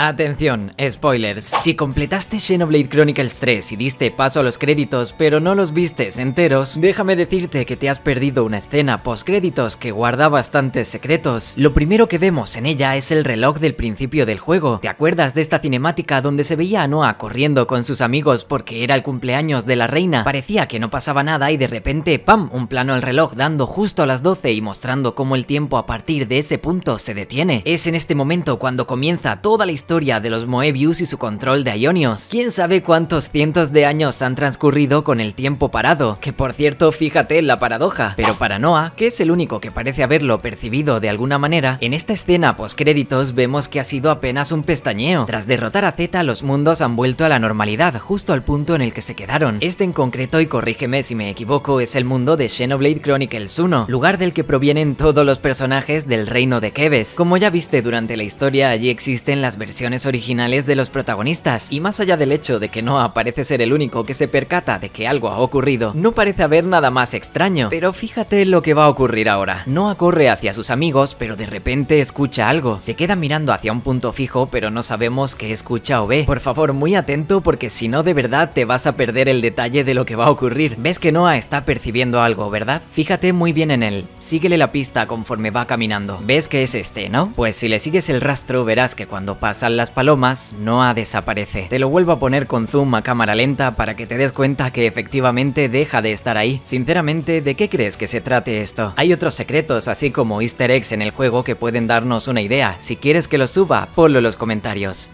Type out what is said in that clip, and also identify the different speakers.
Speaker 1: Atención, spoilers. Si completaste Xenoblade Chronicles 3 y diste paso a los créditos pero no los vistes enteros, déjame decirte que te has perdido una escena post créditos que guarda bastantes secretos. Lo primero que vemos en ella es el reloj del principio del juego. ¿Te acuerdas de esta cinemática donde se veía a Noah corriendo con sus amigos porque era el cumpleaños de la reina? Parecía que no pasaba nada y de repente, ¡pam!, un plano al reloj dando justo a las 12 y mostrando cómo el tiempo a partir de ese punto se detiene. Es en este momento cuando comienza toda la historia de los Moebius y su control de ionios. Quién sabe cuántos cientos de años han transcurrido con el tiempo parado, que por cierto, fíjate en la paradoja. Pero para Noah, que es el único que parece haberlo percibido de alguna manera, en esta escena poscréditos vemos que ha sido apenas un pestañeo. Tras derrotar a Zeta, los mundos han vuelto a la normalidad, justo al punto en el que se quedaron. Este en concreto, y corrígeme si me equivoco, es el mundo de Xenoblade Chronicles 1, lugar del que provienen todos los personajes del reino de Kebes. Como ya viste durante la historia, allí existen las versiones originales de los protagonistas, y más allá del hecho de que Noah parece ser el único que se percata de que algo ha ocurrido, no parece haber nada más extraño. Pero fíjate lo que va a ocurrir ahora. Noah corre hacia sus amigos, pero de repente escucha algo. Se queda mirando hacia un punto fijo, pero no sabemos qué escucha o ve. Por favor, muy atento porque si no de verdad te vas a perder el detalle de lo que va a ocurrir. Ves que Noah está percibiendo algo, ¿verdad? Fíjate muy bien en él. Síguele la pista conforme va caminando. ¿Ves que es este, no? Pues si le sigues el rastro verás que cuando pasa las palomas, Noah desaparece. Te lo vuelvo a poner con zoom a cámara lenta para que te des cuenta que efectivamente deja de estar ahí. Sinceramente, ¿de qué crees que se trate esto? Hay otros secretos, así como easter eggs en el juego que pueden darnos una idea. Si quieres que lo suba, ponlo en los comentarios.